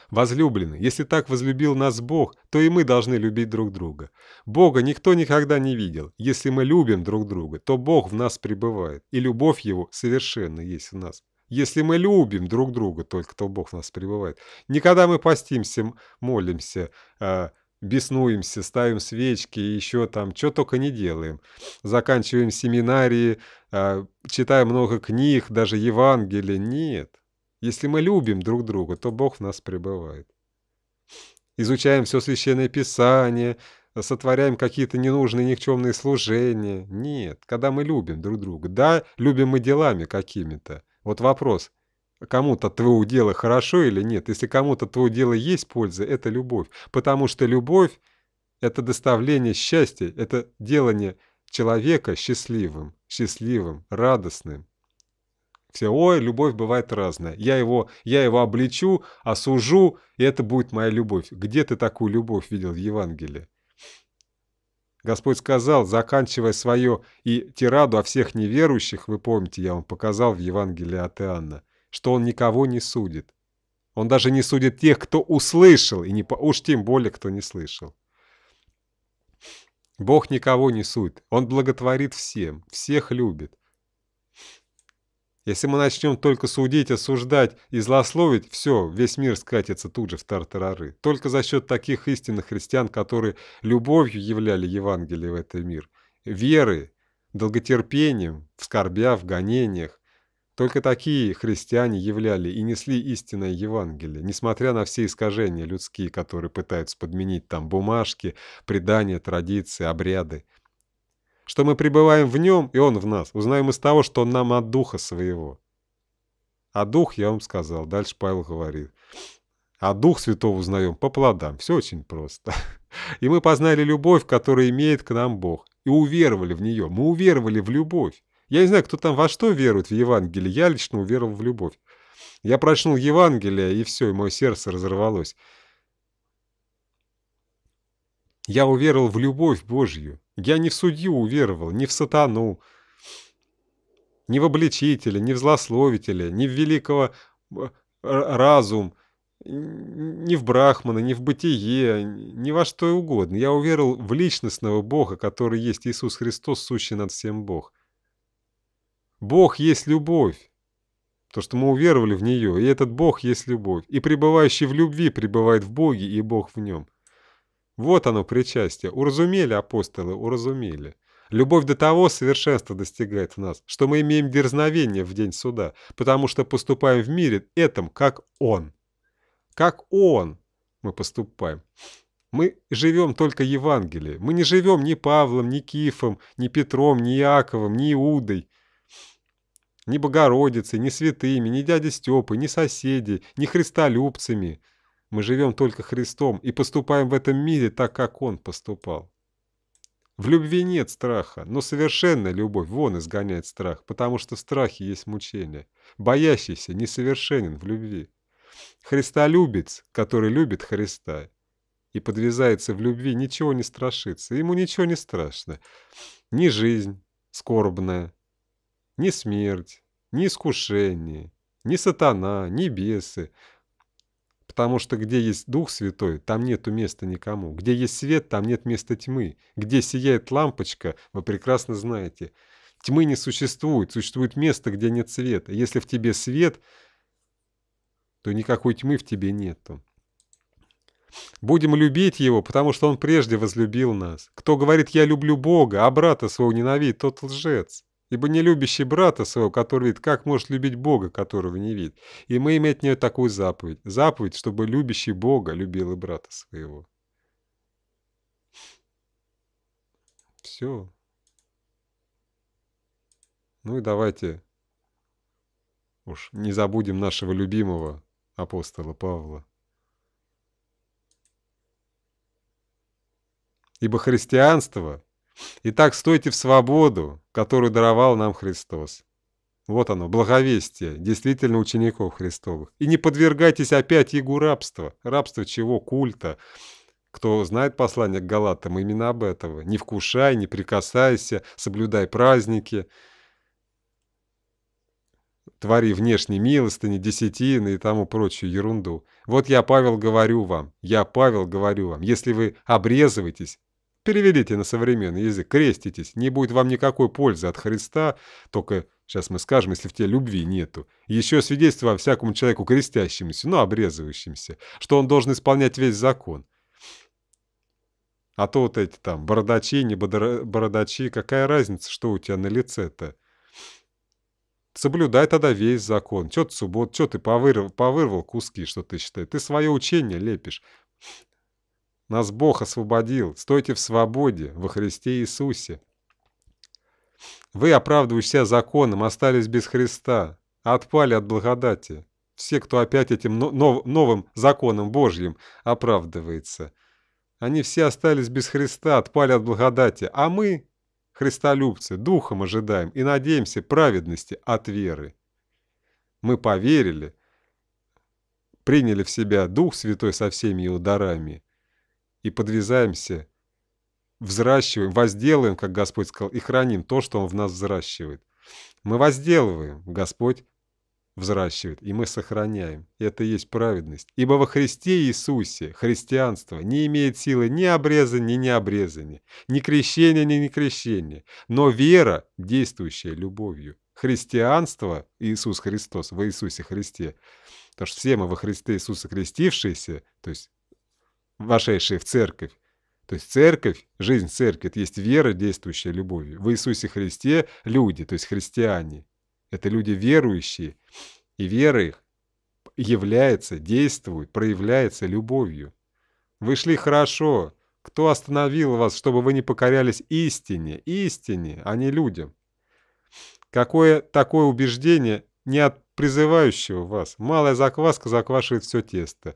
A: Возлюблены, если так возлюбил нас Бог, то и мы должны любить друг друга. Бога никто никогда не видел. Если мы любим друг друга, то Бог в нас пребывает, и любовь Его совершенно есть в нас. Если мы любим друг друга, только то Бог нас пребывает. Никогда мы постимся, молимся, а, беснуемся, ставим свечки, еще там, что только не делаем. Заканчиваем семинарии, а, читаем много книг, даже Евангелие. Нет. Если мы любим друг друга, то Бог в нас пребывает. Изучаем все священное писание, сотворяем какие-то ненужные никчемные служения. Нет, когда мы любим друг друга. Да, любим мы делами какими-то. Вот вопрос, кому-то твоего дело хорошо или нет? Если кому-то твоего дело есть польза, это любовь. Потому что любовь – это доставление счастья, это делание человека счастливым, счастливым, радостным. Все, ой, любовь бывает разная. Я его, я его обличу, осужу, и это будет моя любовь. Где ты такую любовь видел в Евангелии? Господь сказал, заканчивая свое и тираду о всех неверующих, вы помните, я вам показал в Евангелии от Иоанна, что он никого не судит. Он даже не судит тех, кто услышал, и не, уж тем более, кто не слышал. Бог никого не судит. Он благотворит всем, всех любит. Если мы начнем только судить, осуждать и злословить, все, весь мир скатится тут же в тартарары. Только за счет таких истинных христиан, которые любовью являли Евангелие в этот мир, веры, долготерпением, в скорбя, в гонениях. Только такие христиане являли и несли истинное Евангелие, несмотря на все искажения людские, которые пытаются подменить там бумажки, предания, традиции, обряды что мы пребываем в нем, и он в нас. Узнаем из того, что он нам от духа своего. А дух, я вам сказал, дальше Павел говорит. А дух святого узнаем по плодам. Все очень просто. И мы познали любовь, которую имеет к нам Бог. И уверовали в нее. Мы уверовали в любовь. Я не знаю, кто там во что верует в Евангелие. Я лично уверовал в любовь. Я прочнул Евангелие, и все, и мое сердце разорвалось. Я уверовал в любовь Божью. Я не в судью уверовал, не в сатану, не в обличителя, не в злословителя, не в великого э, разум, не в брахмана, не в бытие, ни во что угодно. Я уверовал в личностного Бога, который есть Иисус Христос, сущий над всем Бог. Бог есть любовь. То, что мы уверовали в нее, и этот Бог есть любовь. И пребывающий в любви пребывает в Боге, и Бог в нем. Вот оно, причастие. Уразумели апостолы, уразумели. Любовь до того совершенства достигает в нас, что мы имеем дерзновение в день суда, потому что поступаем в мире этом, как Он. Как Он мы поступаем. Мы живем только Евангелием. Мы не живем ни Павлом, ни Кифом, ни Петром, ни Иаковом, ни Иудой, ни Богородицей, ни святыми, ни дядей Степой, ни соседей, ни христолюбцами – мы живем только Христом и поступаем в этом мире так, как Он поступал. В любви нет страха, но совершенная любовь вон изгоняет страх, потому что страхи есть мучение. Боящийся несовершенен в любви. Христолюбец, который любит Христа и подвязается в любви, ничего не страшится, ему ничего не страшно. Ни жизнь скорбная, ни смерть, ни искушение, ни сатана, ни бесы, Потому что где есть Дух Святой, там нету места никому. Где есть свет, там нет места тьмы. Где сияет лампочка, вы прекрасно знаете. Тьмы не существует, существует место, где нет света. Если в тебе свет, то никакой тьмы в тебе нету. Будем любить Его, потому что Он прежде возлюбил нас. Кто говорит «я люблю Бога», а брата своего ненавидит, тот лжец. Ибо не любящий брата своего, который видит, как может любить Бога, которого не видит? И мы имеем от нее такую заповедь. Заповедь, чтобы любящий Бога любил и брата своего. Все. Ну и давайте уж не забудем нашего любимого апостола Павла. Ибо христианство — Итак, стойте в свободу, которую даровал нам Христос. Вот оно, благовестие, действительно учеников Христовых. И не подвергайтесь опять игу рабства. Рабство чего? Культа. Кто знает послание к Галатам, именно об этого. Не вкушай, не прикасайся, соблюдай праздники. Твори внешней милостыни, десятины и тому прочую ерунду. Вот я, Павел, говорю вам, я, Павел, говорю вам, если вы обрезываетесь, Переведите на современный язык, креститесь, не будет вам никакой пользы от Христа, только сейчас мы скажем, если в тебе любви нету. Еще свидетельство о всякому человеку крестящемуся, ну, обрезывающемуся, что он должен исполнять весь закон. А то вот эти там бородачи, не бородачи, какая разница, что у тебя на лице-то? Соблюдай тогда весь закон. Че ты суббот, че ты повырвал, повырвал куски, что ты считаешь? Ты свое учение лепишь. Нас Бог освободил. Стойте в свободе во Христе Иисусе. Вы, оправдывающиеся законом, остались без Христа, отпали от благодати. Все, кто опять этим новым законом Божьим оправдывается. Они все остались без Христа, отпали от благодати. А мы, христолюбцы, духом ожидаем и надеемся праведности от веры. Мы поверили, приняли в себя Дух Святой со всеми его дарами – и подвязаемся, взращиваем, возделываем, как Господь сказал, и храним то, что Он в нас взращивает. Мы возделываем, Господь взращивает, и мы сохраняем. Это и есть праведность. Ибо во Христе Иисусе христианство не имеет силы ни обрезания, ни необрезания, ни крещения, ни некрещения, но вера, действующая любовью. Христианство, Иисус Христос, во Иисусе Христе, потому что все мы во Христе Иисуса крестившиеся, то есть вошедшие в церковь. То есть церковь, жизнь церкви, это есть вера, действующая любовью. В Иисусе Христе люди, то есть христиане, это люди верующие, и вера их является, действует, проявляется любовью. Вы шли хорошо. Кто остановил вас, чтобы вы не покорялись истине, истине, а не людям? Какое такое убеждение не от призывающего вас? Малая закваска заквашивает все тесто.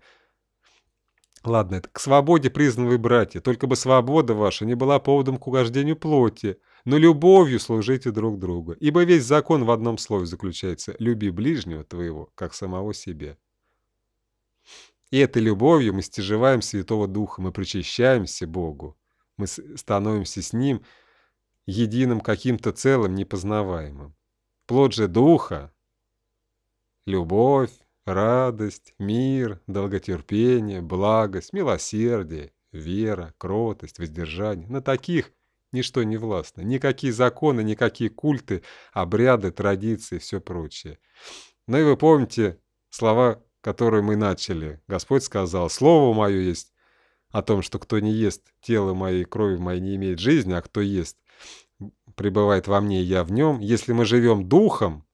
A: Ладно, это к свободе признаны вы, братья, только бы свобода ваша не была поводом к угождению плоти, но любовью служите друг другу, ибо весь закон в одном слове заключается «люби ближнего твоего, как самого себе. И этой любовью мы стяживаем Святого Духа, мы причащаемся Богу, мы становимся с Ним единым каким-то целым непознаваемым. Плод же Духа — любовь, радость, мир, долготерпение, благость, милосердие, вера, кротость, воздержание. На таких ничто не властно. Никакие законы, никакие культы, обряды, традиции, все прочее. Ну и вы помните слова, которые мы начали. Господь сказал, «Слово мое есть о том, что кто не ест тело моей, крови моей не имеет жизни, а кто ест, пребывает во мне, я в нем. Если мы живем духом,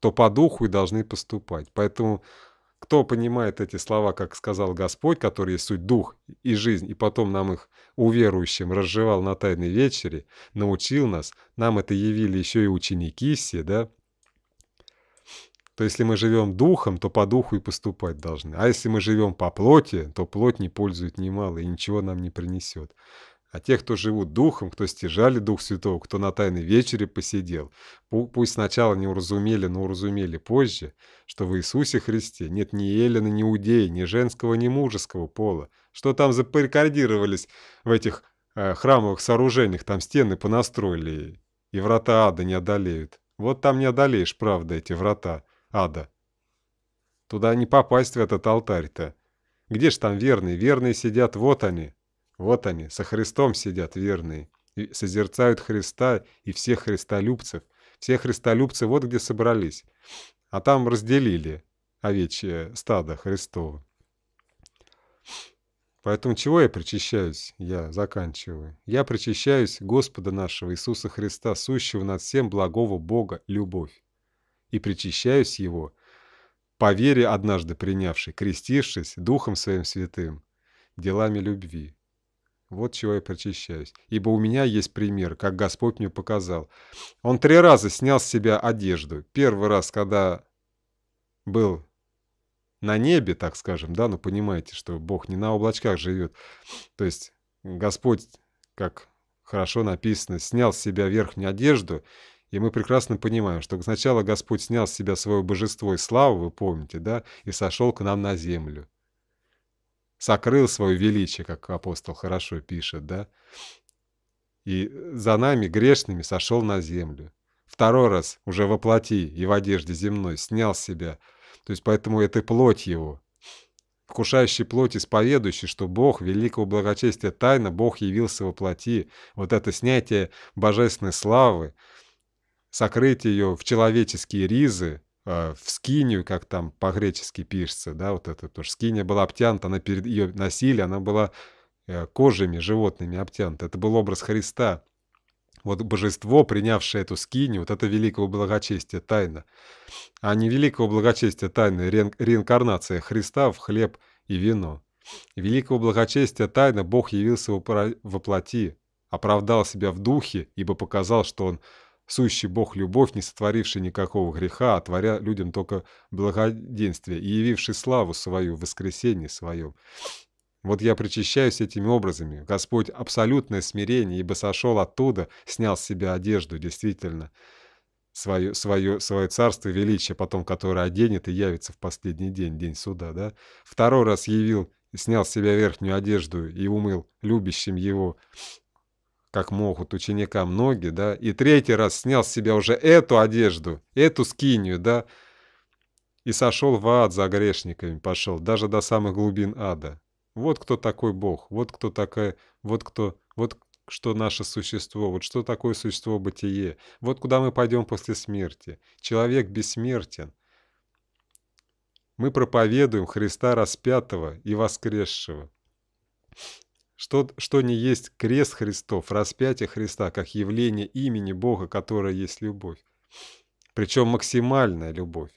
A: то по духу и должны поступать. Поэтому кто понимает эти слова, как сказал Господь, который есть суть дух и жизнь, и потом нам их уверующим разжевал на Тайной вечере, научил нас, нам это явили еще и ученики все, да? То если мы живем духом, то по духу и поступать должны. А если мы живем по плоти, то плоть не пользует немало и ничего нам не принесет а тех, кто живут духом, кто стяжали Дух Святого, кто на Тайной Вечере посидел, пусть сначала не уразумели, но уразумели позже, что в Иисусе Христе нет ни Елена, ни Иудеи, ни женского, ни мужеского пола. Что там запарикардировались в этих э, храмовых сооружениях, там стены понастроили, и врата ада не одолеют. Вот там не одолеешь, правда, эти врата ада. Туда не попасть в этот алтарь-то. Где ж там верные? Верные сидят, вот они, вот они, со Христом сидят верные, созерцают Христа и всех христолюбцев. Все христолюбцы вот где собрались, а там разделили овечье стадо Христова. Поэтому чего я причащаюсь? Я заканчиваю. Я причащаюсь Господа нашего Иисуса Христа, сущего над всем благого Бога, любовь. И причащаюсь Его, по вере однажды принявшей, крестившись Духом Своим Святым, делами любви, вот чего я прочищаюсь, Ибо у меня есть пример, как Господь мне показал. Он три раза снял с себя одежду. Первый раз, когда был на небе, так скажем, да, ну понимаете, что Бог не на облачках живет. То есть Господь, как хорошо написано, снял с себя верхнюю одежду, и мы прекрасно понимаем, что сначала Господь снял с себя свое божество и славу, вы помните, да, и сошел к нам на землю сокрыл свое величие, как апостол хорошо пишет, да, и за нами, грешными, сошел на землю. Второй раз, уже во плоти и в одежде земной, снял себя. То есть, поэтому это плоть его. Вкушающий плоть, исповедующий, что Бог, великого благочестия тайна, Бог явился во плоти. Вот это снятие божественной славы, сокрытие ее в человеческие ризы, Э, в скинию, как там по-гречески пишется, да, вот это, потому что скиния была обтянута, она перед ее носили, она была э, кожами животными обтянута. Это был образ Христа. Вот божество, принявшее эту скинию, вот это великого благочестия тайна. А не великого благочестия тайна, ре, реинкарнация Христа в хлеб и вино. Великого благочестия тайна Бог явился во плоти, оправдал себя в духе, ибо показал, что он сущий Бог любовь, не сотворивший никакого греха, а творя людям только благоденствие, и явивший славу свою в воскресенье своем. Вот я причащаюсь этими образами. Господь — абсолютное смирение, ибо сошел оттуда, снял с себя одежду, действительно, свое, свое, свое царство величие, потом которое оденет и явится в последний день, день суда, да? Второй раз явил, снял с себя верхнюю одежду и умыл любящим его как могут ученикам ноги, да, и третий раз снял с себя уже эту одежду, эту скинию, да, и сошел в ад за грешниками, пошел, даже до самых глубин ада. Вот кто такой Бог, вот кто такая, вот кто, вот что наше существо, вот что такое существо бытие, вот куда мы пойдем после смерти. Человек бессмертен. Мы проповедуем Христа распятого и воскресшего. Что, что не есть крест Христов, распятие Христа, как явление имени Бога, которое есть любовь. Причем максимальная любовь,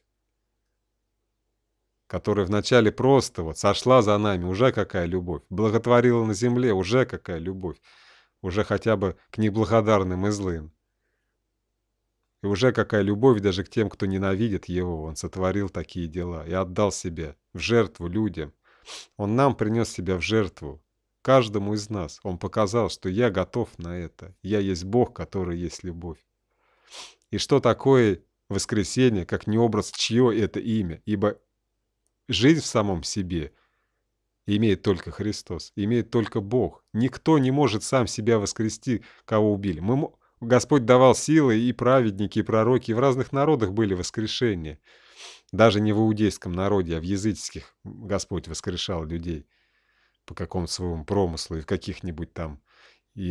A: которая вначале просто вот сошла за нами, уже какая любовь, благотворила на земле, уже какая любовь, уже хотя бы к неблагодарным и злым. И уже какая любовь даже к тем, кто ненавидит его, он сотворил такие дела и отдал себя в жертву людям. Он нам принес себя в жертву, Каждому из нас Он показал, что я готов на это. Я есть Бог, который есть любовь. И что такое воскресение, как не образ, чье это имя? Ибо жизнь в самом себе имеет только Христос, имеет только Бог. Никто не может сам себя воскрести, кого убили. Мы, Господь давал силы, и праведники, и пророки, и в разных народах были воскрешения. Даже не в иудейском народе, а в языческих Господь воскрешал людей по какому-то своему промыслу, и в каких-нибудь там и,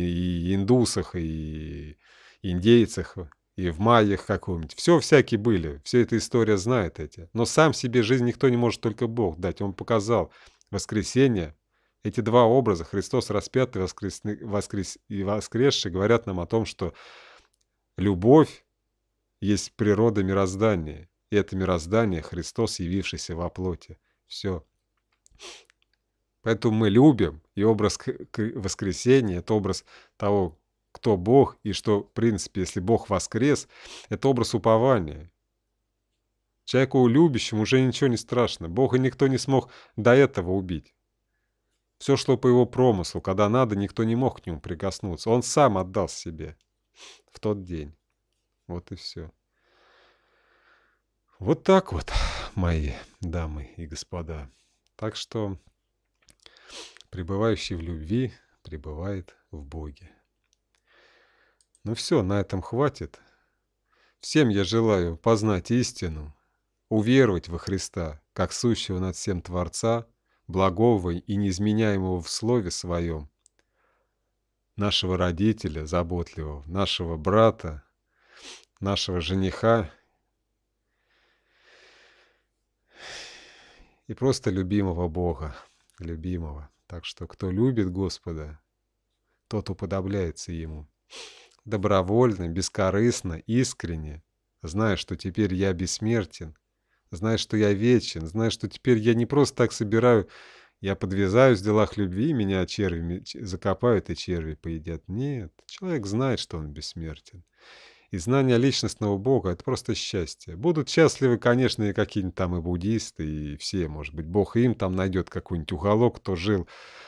A: и индусах, и индейцах, и в майях каком-нибудь. Все всякие были, все эта история знает эти. Но сам себе жизнь никто не может, только Бог дать. Он показал воскресение, эти два образа, Христос распятый воскрес, воскрес, и воскресший, говорят нам о том, что любовь есть природа мироздания. И это мироздание Христос, явившийся во плоти. Все. Поэтому мы любим, и образ воскресения — это образ того, кто Бог, и что, в принципе, если Бог воскрес, это образ упования. Человеку любящему уже ничего не страшно. Бога никто не смог до этого убить. Все шло по его промыслу. Когда надо, никто не мог к нему прикоснуться. Он сам отдал себе в тот день. Вот и все. Вот так вот, мои дамы и господа. Так что пребывающий в любви пребывает в Боге. Ну все, на этом хватит. Всем я желаю познать истину, уверовать во Христа, как сущего над всем Творца, благого и неизменяемого в Слове Своем, нашего родителя заботливого, нашего брата, нашего жениха и просто любимого Бога, любимого. Так что кто любит Господа, тот уподобляется Ему. Добровольно, бескорыстно, искренне, зная, что теперь я бессмертен, зная, что я вечен, зная, что теперь я не просто так собираю, я подвязаюсь в делах любви, меня черви закопают и черви поедят. Нет, человек знает, что он бессмертен и знание личностного Бога — это просто счастье. Будут счастливы, конечно, и какие-нибудь там и буддисты, и все, может быть, Бог им там найдет какой-нибудь уголок, кто жил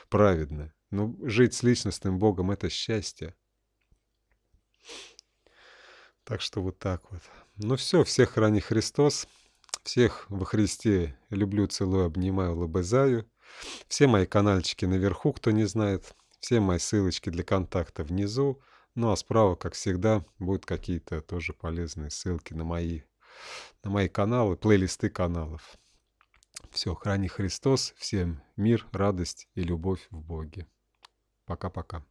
A: праведно. Но жить с личностным Богом — это счастье. Так что вот так вот. Ну все, всех храни Христос. Всех во Христе люблю, целую, обнимаю, лобызаю. Все мои каналчики наверху, кто не знает. Все мои ссылочки для контакта внизу. Ну а справа, как всегда, будут какие-то тоже полезные ссылки на мои, на мои каналы, плейлисты каналов. Все, храни Христос, всем мир, радость и любовь в Боге. Пока-пока.